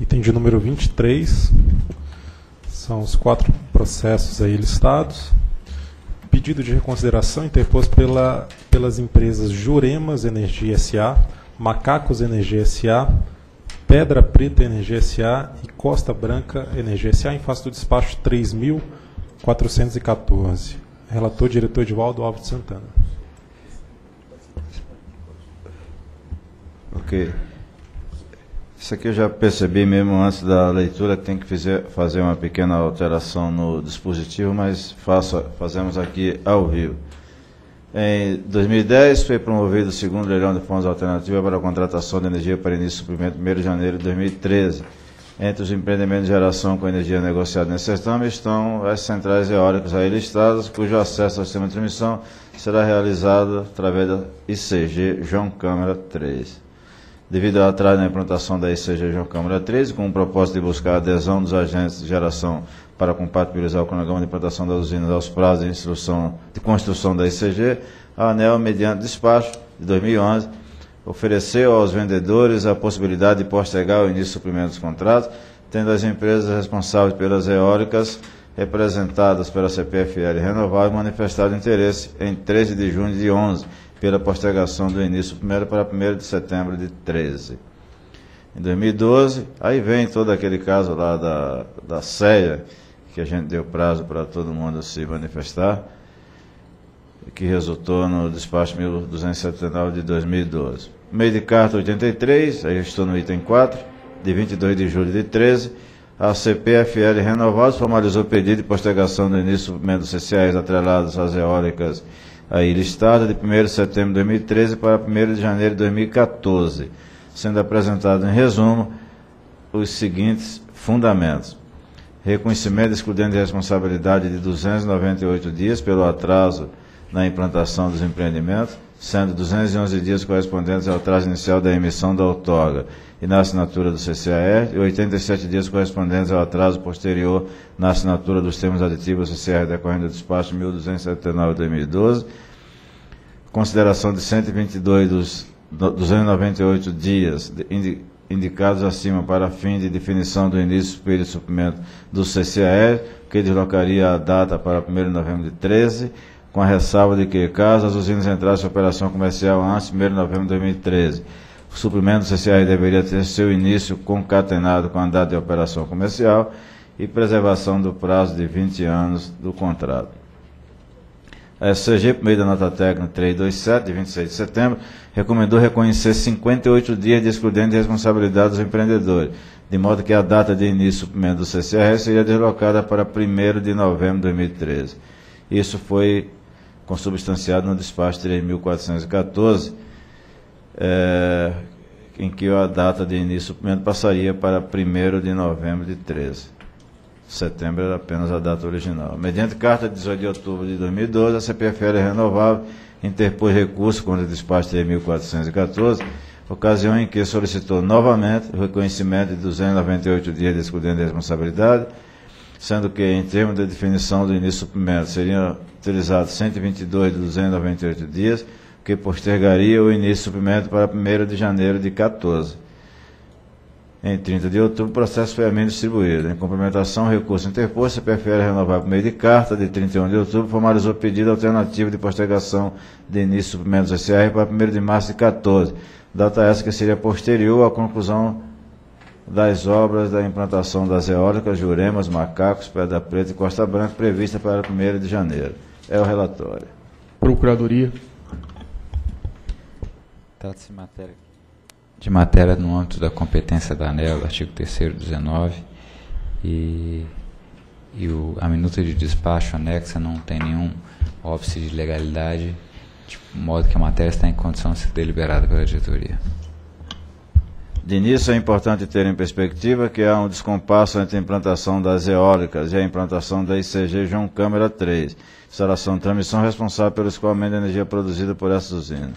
Item de número 23, são os quatro processos aí listados. Pedido de reconsideração interposto pela, pelas empresas Juremas Energia SA, Macacos Energia SA, Pedra Preta Energia SA e Costa Branca Energia SA em face do despacho 3.414. Relator diretor Edvaldo Alves de Santana. Ok. Isso aqui eu já percebi mesmo antes da leitura que tem que fazer uma pequena alteração no dispositivo, mas faço, fazemos aqui ao vivo. Em 2010 foi promovido o segundo leilão de fundos alternativos para a contratação de energia para início do suprimento 1 de janeiro de 2013. Entre os empreendimentos de geração com energia negociada nesse certame estão as centrais eólicas aí listadas, cujo acesso ao sistema de transmissão será realizado através da ICG João Câmara 3 devido ao atraso na implantação da ICG Câmara 13, com o propósito de buscar a adesão dos agentes de geração para compatibilizar o cronograma de implantação das usinas aos prazos de, instrução, de construção da ICG, a ANEL, mediante despacho de 2011, ofereceu aos vendedores a possibilidade de postergar o início do suprimento dos contratos, tendo as empresas responsáveis pelas eólicas representadas pela CPFL Renovável manifestado interesse em 13 de junho de 11 pela postergação do início primeiro para 1 de setembro de 13. Em 2012, aí vem todo aquele caso lá da, da CEA, que a gente deu prazo para todo mundo se manifestar, que resultou no despacho 1279 de 2012. Meio de carta 83, aí eu estou no item 4, de 22 de julho de 13, a CPFL Renovados formalizou o pedido de postergação do início do dos sociais atrelados às eólicas aí listada, de 1 de setembro de 2013 para 1 de janeiro de 2014, sendo apresentado em resumo os seguintes fundamentos. Reconhecimento excludente de responsabilidade de 298 dias pelo atraso na implantação dos empreendimentos sendo 211 dias correspondentes ao atraso inicial da emissão da outorga e na assinatura do CCAE, e 87 dias correspondentes ao atraso posterior na assinatura dos termos aditivos do CCAE decorrente do despacho 1279 2012, consideração de 122 dos 298 dias indicados acima para fim de definição do início do período de suprimento do CCAE, que deslocaria a data para 1 de novembro de 13, com a ressalva de que, caso as usinas entrassem em operação comercial antes de 1 de novembro de 2013, o suplemento do CCR deveria ter seu início concatenado com a data de operação comercial e preservação do prazo de 20 anos do contrato. A SCG, por meio da nota técnica 327, de 26 de setembro, recomendou reconhecer 58 dias de excludente de responsabilidade dos empreendedores, de modo que a data de início do suplemento do CCR seria deslocada para 1 de novembro de 2013. Isso foi consubstanciado no despacho 3.414, é, em que a data de início do suplemento passaria para 1 de novembro de 13. Setembro era apenas a data original. Mediante carta de 18 de outubro de 2012, a CPFL Renovável interpôs recurso contra o despacho 3.414, ocasião em que solicitou novamente o reconhecimento de 298 dias de excludente de responsabilidade, sendo que, em termos de definição do início do suplemento, seriam utilizados 122 de 298 dias, o que postergaria o início do suplemento para 1 de janeiro de 14. Em 30 de outubro, o processo foi a mim distribuído. Em complementação, recurso interposto, a prefere renovar por meio de carta de 31 de outubro, formalizou pedido alternativo de postergação de início do suplemento do CCR para 1 de março de 14, data essa que seria posterior à conclusão das obras da implantação das eólicas, Juremas, Macacos, Pedra Preta e Costa Branca, prevista para 1 de janeiro. É o relatório. Procuradoria. Trata-se de matéria. De matéria no âmbito da competência da ANEL, artigo 3 19, e, e o, a minuta de despacho anexa não tem nenhum óbice de legalidade, de modo que a matéria está em condição de ser deliberada pela diretoria. De início, é importante ter em perspectiva que há um descompasso entre a implantação das eólicas e a implantação da ICG João Câmara 3, instalação de transmissão responsável pelo escoamento de energia produzida por essa usina.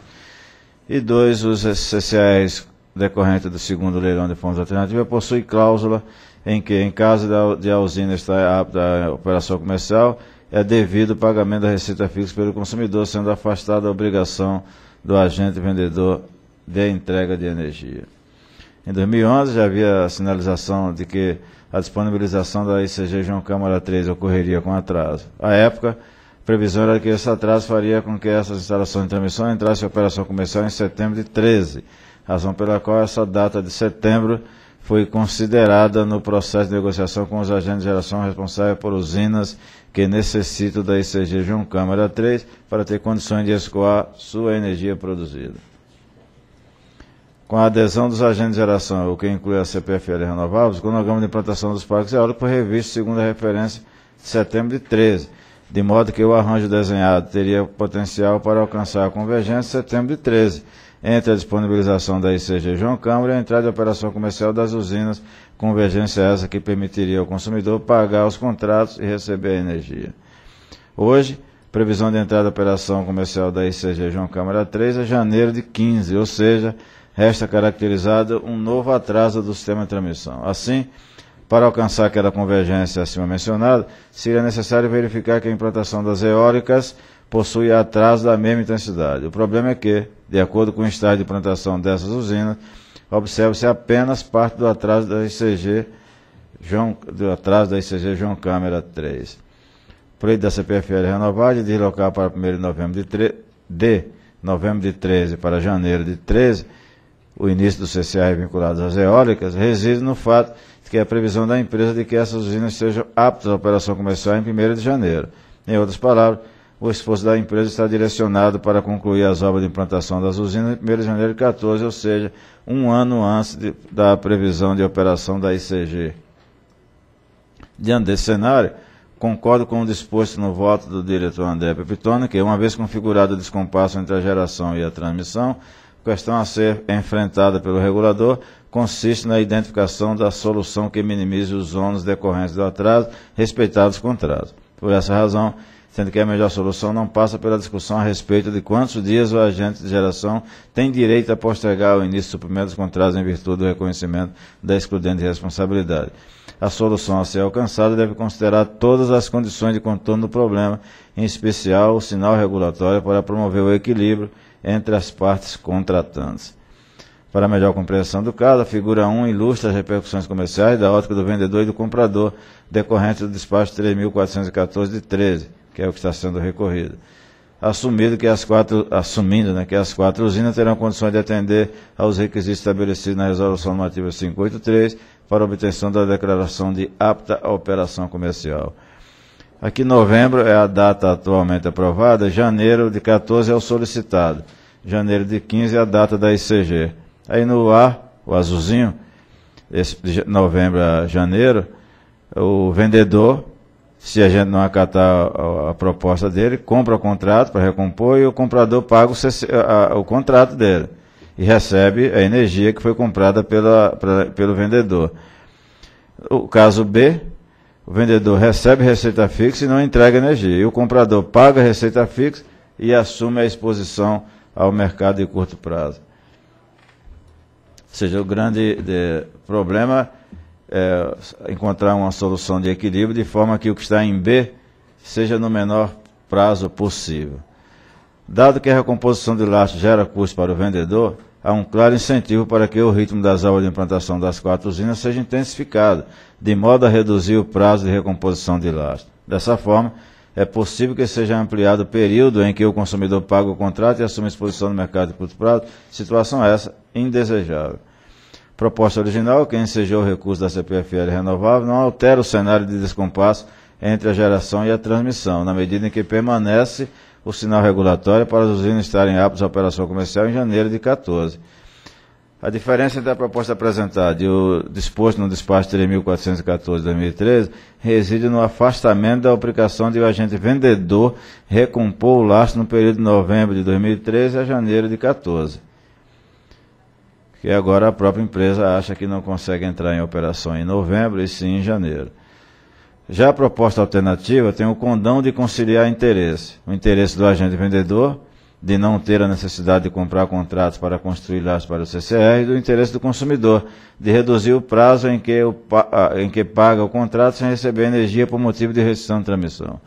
E dois, os CCAs decorrentes do segundo leilão de fontes alternativas possuem cláusula em que, em caso de a usina estar apta à operação comercial, é devido o pagamento da receita fixa pelo consumidor, sendo afastada a obrigação do agente vendedor de entrega de energia. Em 2011 já havia a sinalização de que a disponibilização da ICG João Câmara 3 ocorreria com atraso. À época, a previsão era que esse atraso faria com que essas instalações de transmissão entrassem em operação comercial em setembro de 13, razão pela qual essa data de setembro foi considerada no processo de negociação com os agentes de geração responsáveis por usinas que necessitam da ICG João Câmara 3 para ter condições de escoar sua energia produzida com a adesão dos agentes de geração, o que inclui a CPFL Renováveis, o cronograma de implantação dos parques eólicos foi revisto segundo a referência de setembro de 13, de modo que o arranjo desenhado teria potencial para alcançar a convergência de setembro de 13, entre a disponibilização da ICG João Câmara e a entrada de operação comercial das usinas, convergência essa que permitiria ao consumidor pagar os contratos e receber a energia. Hoje, previsão de entrada de operação comercial da ICG João Câmara 3 é janeiro de 15, ou seja, resta caracterizado um novo atraso do sistema de transmissão. Assim, para alcançar aquela convergência acima mencionada, seria necessário verificar que a implantação das eólicas possui atraso da mesma intensidade. O problema é que, de acordo com o estágio de implantação dessas usinas, observa-se apenas parte do atraso da ICG João, do atraso da ICG João Câmara 3. Projeto da CPFL renovar de deslocar para 1 de novembro de, de novembro de 13 para janeiro de 13 o início do CCR vinculado às eólicas, reside no fato de que a previsão da empresa de que essas usinas sejam aptas à operação comercial em 1 de janeiro. Em outras palavras, o esforço da empresa está direcionado para concluir as obras de implantação das usinas em 1 de janeiro de 2014, ou seja, um ano antes de, da previsão de operação da ICG. Diante desse cenário, concordo com o disposto no voto do diretor André Pepitone, que, uma vez configurado o descompasso entre a geração e a transmissão, questão a ser enfrentada pelo regulador consiste na identificação da solução que minimize os ônus decorrentes do atraso, respeitados os contratos. Por essa razão, sendo que a melhor solução não passa pela discussão a respeito de quantos dias o agente de geração tem direito a postergar o início do suprimento dos contratos em virtude do reconhecimento da excludente responsabilidade. A solução a ser alcançada deve considerar todas as condições de contorno do problema, em especial o sinal regulatório para promover o equilíbrio entre as partes contratantes. Para melhor compreensão do caso, a figura 1 ilustra as repercussões comerciais da ótica do vendedor e do comprador, decorrente do despacho 3.414 de 13, que é o que está sendo recorrido. Assumido que as quatro, assumindo né, que as quatro usinas terão condições de atender aos requisitos estabelecidos na Resolução Normativa 583 para obtenção da declaração de apta à operação comercial. Aqui novembro é a data atualmente aprovada, janeiro de 14 é o solicitado, janeiro de 15 é a data da ICG. Aí no A, o azulzinho, esse de novembro a janeiro, o vendedor, se a gente não acatar a, a proposta dele, compra o contrato para recompor e o comprador paga o, CC, a, o, contrato dele e recebe a energia que foi comprada pela, pra, pelo vendedor. O caso B, o vendedor recebe receita fixa e não entrega energia. E o comprador paga receita fixa e assume a exposição ao mercado de curto prazo. Ou seja, o grande de, problema é encontrar uma solução de equilíbrio de forma que o que está em B seja no menor prazo possível. Dado que a recomposição de laço gera custo para o vendedor, há um claro incentivo para que o ritmo das aulas de implantação das quatro usinas seja intensificado, de modo a reduzir o prazo de recomposição de lastro. Dessa forma, é possível que seja ampliado o período em que o consumidor paga o contrato e assume exposição no mercado de curto prazo, situação essa indesejável. Proposta original, quem ensejou o recurso da CPFL renovável, não altera o cenário de descompasso entre a geração e a transmissão, na medida em que permanece o sinal regulatório para as usinas estarem aptas à operação comercial em janeiro de 14. A diferença entre a proposta apresentada e o disposto no despacho 3.414-2013 reside no afastamento da aplicação de o agente vendedor recompor o laço no período de novembro de 2013 a janeiro de 14. Que agora a própria empresa acha que não consegue entrar em operação em novembro e sim em janeiro. Já a proposta alternativa tem o condão de conciliar interesse. O interesse do agente vendedor de não ter a necessidade de comprar contratos para construir laços para o CCR e do interesse do consumidor de reduzir o prazo em que, o, ah, em que paga o contrato sem receber energia por motivo de restrição de transmissão.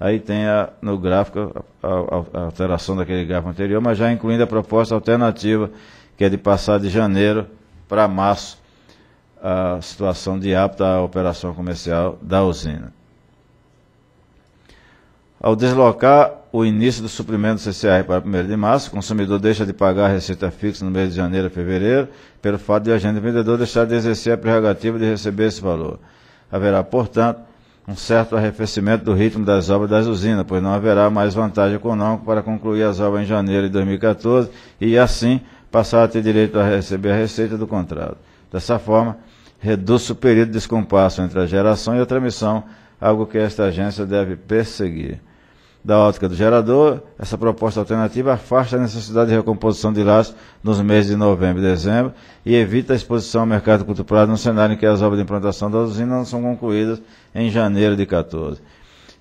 Aí tem a, no gráfico a, a, a alteração daquele gráfico anterior, mas já incluindo a proposta alternativa, que é de passar de janeiro para março a situação de apta à operação comercial da usina. Ao deslocar o início do suprimento do CCR para 1 de março, o consumidor deixa de pagar a receita fixa no mês de janeiro e fevereiro, pelo fato de o agente vendedor deixar de exercer a prerrogativa de receber esse valor. Haverá, portanto, um certo arrefecimento do ritmo das obras das usinas, pois não haverá mais vantagem econômica para concluir as obras em janeiro de 2014 e, assim, passar a ter direito a receber a receita do contrato. Dessa forma, reduz o período de descompasso entre a geração e a transmissão, algo que esta agência deve perseguir. Da ótica do gerador, essa proposta alternativa afasta a necessidade de recomposição de laços nos meses de novembro e dezembro e evita a exposição ao mercado cultural no cenário em que as obras de implantação da usina não são concluídas em janeiro de 14.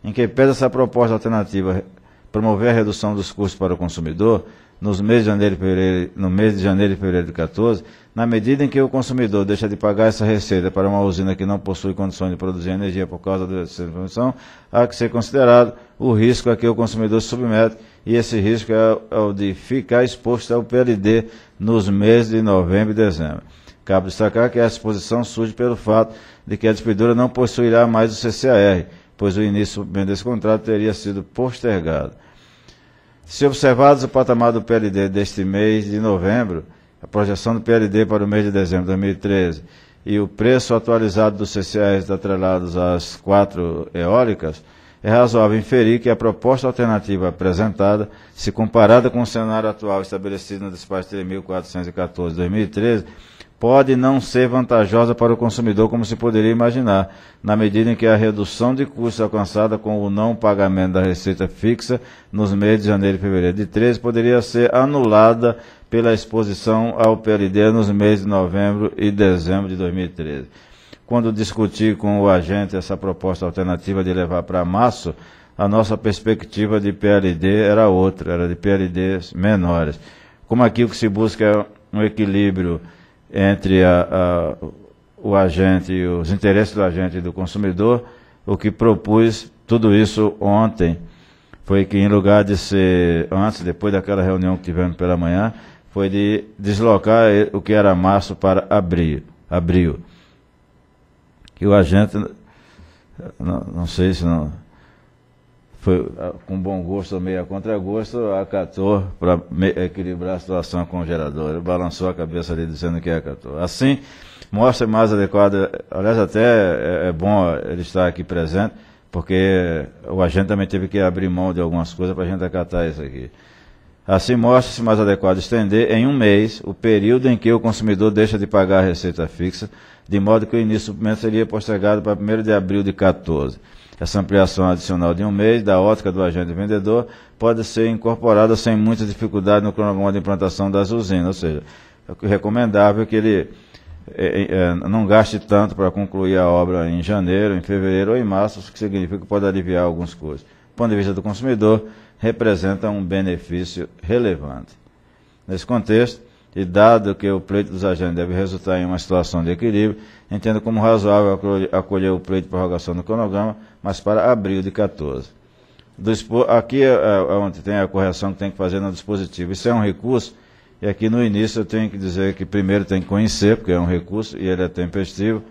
Em que pede essa proposta alternativa promover a redução dos custos para o consumidor, nos meses de janeiro e fevereiro, no mês de janeiro e fevereiro de 14, na medida em que o consumidor deixa de pagar essa receita para uma usina que não possui condições de produzir energia por causa da informação, há que ser considerado o risco a que o consumidor submete, e esse risco é o é de ficar exposto ao PLD nos meses de novembro e dezembro. Cabe destacar que essa exposição surge pelo fato de que a distribuidora não possuirá mais o CCAR, pois o início desse contrato teria sido postergado. Se observados o patamar do PLD deste mês de novembro, a projeção do PLD para o mês de dezembro de 2013 e o preço atualizado dos CCAs atrelados às quatro eólicas, é razoável inferir que a proposta alternativa apresentada, se comparada com o cenário atual estabelecido no despacho 3.414 de 2013, pode não ser vantajosa para o consumidor, como se poderia imaginar, na medida em que a redução de custos alcançada com o não pagamento da receita fixa nos meses de janeiro e fevereiro de 13 poderia ser anulada pela exposição ao PLD nos meses de novembro e dezembro de 2013. Quando discuti com o agente essa proposta alternativa de levar para março, a nossa perspectiva de PLD era outra, era de PLDs menores. Como aqui o que se busca é um equilíbrio entre a, a, o agente, os interesses do agente e do consumidor, o que propus tudo isso ontem foi que em lugar de ser antes, depois daquela reunião que tivemos pela manhã, foi de deslocar o que era março para abril. abril. E o agente, não, não sei se não, foi ah, com bom gosto ou meia a contragosto, acatou para equilibrar a situação com o gerador. Ele balançou a cabeça ali dizendo que acatou. Assim, mostra mais adequada. Aliás, até é, é bom ele estar aqui presente, porque o agente também teve que abrir mão de algumas coisas para a gente acatar isso aqui. Assim, mostra-se mais adequado estender em um mês o período em que o consumidor deixa de pagar a receita fixa, de modo que o início do suplemento seria postergado para 1 de abril de 14. Essa ampliação adicional de um mês da ótica do agente vendedor pode ser incorporada sem muita dificuldade no cronograma de implantação das usinas, ou seja, é, é recomendável que ele é, é, é, não gaste tanto para concluir a obra em janeiro, em fevereiro ou em março, o que significa que pode aliviar alguns custos. Do ponto de vista do consumidor, representa um benefício relevante. Nesse contexto, e dado que o pleito dos agentes deve resultar em uma situação de equilíbrio, entendo como razoável acolher o pleito de prorrogação do cronograma, mas para abril de 14. Dispo, aqui é, é, é onde tem a correção que tem que fazer no dispositivo. Isso é um recurso, e aqui no início eu tenho que dizer que primeiro tem que conhecer, porque é um recurso e ele é tempestivo.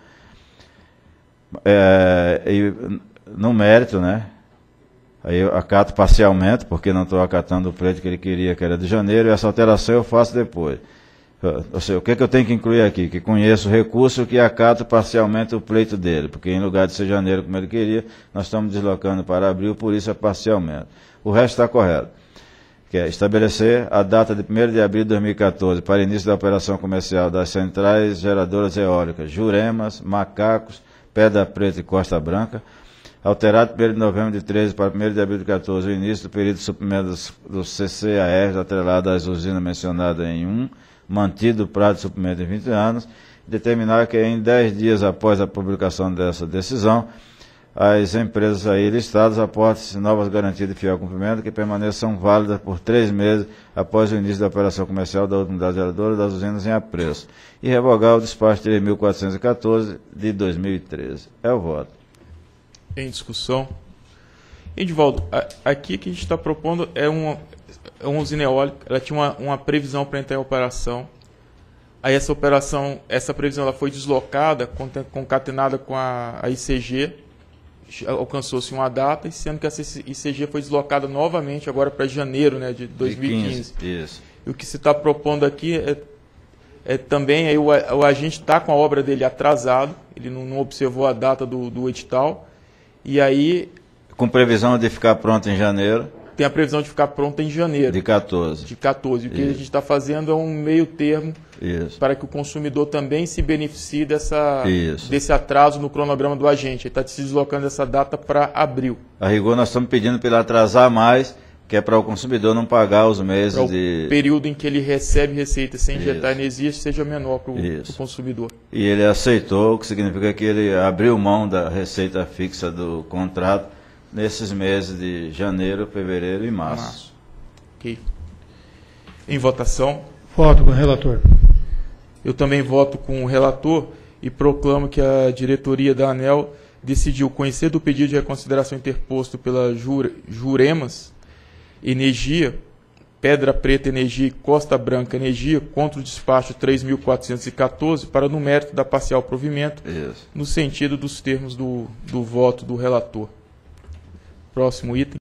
É, e, no mérito, né? Aí eu acato parcialmente, porque não estou acatando o pleito que ele queria, que era de janeiro, e essa alteração eu faço depois. Ou seja, o que, é que eu tenho que incluir aqui? Que conheço o recurso que acato parcialmente o pleito dele, porque em lugar de ser janeiro como ele queria, nós estamos deslocando para abril, por isso é parcialmente. O resto está correto. Que é estabelecer a data de 1 de abril de 2014 para início da operação comercial das centrais geradoras eólicas Juremas, Macacos, Pedra Preta e Costa Branca, alterado o período de novembro de 13 para 1 de abril de 14, o início do período de suprimento dos, CCAR, atrelado às usinas mencionadas em 1, mantido o prazo de suprimento em 20 anos, determinar que em 10 dias após a publicação dessa decisão, as empresas aí listadas aportem novas garantias de fiel cumprimento que permaneçam válidas por três meses após o início da operação comercial da unidade geradora das usinas em apreço e revogar o despacho 3.414 de 2013. É o voto em discussão. Edivaldo, aqui que a gente está propondo é uma, é uma usina eólica, ela tinha uma, uma previsão para entrar em operação. Aí essa operação, essa previsão ela foi deslocada, concatenada com a, a ICG, alcançou-se uma data, e sendo que essa ICG foi deslocada novamente agora para janeiro né, de 2015. 15, isso. E o que se está propondo aqui é, é também, aí o, o agente está com a obra dele atrasado, ele não, não observou a data do, do edital, e aí. Com previsão de ficar pronto em janeiro. Tem a previsão de ficar pronta em janeiro. De 14. De 14. O que Isso. a gente está fazendo é um meio termo Isso. para que o consumidor também se beneficie dessa, desse atraso no cronograma do agente. Ele está se deslocando dessa data para abril. A rigor, nós estamos pedindo para ele atrasar mais que é para o consumidor não pagar os meses pra de... O período em que ele recebe receita sem injetar energia seja menor para o consumidor. E ele aceitou, o que significa que ele abriu mão da receita fixa do contrato nesses meses de janeiro, fevereiro e março. março. Ok. Em votação. Voto com o relator. Eu também voto com o relator e proclamo que a diretoria da ANEL decidiu conhecer do pedido de reconsideração interposto pela Jure, Juremas Energia, Pedra Preta Energia e Costa Branca Energia contra o despacho 3.414 para no mérito da parcial provimento, Isso. no sentido dos termos do, do voto do relator. Próximo item.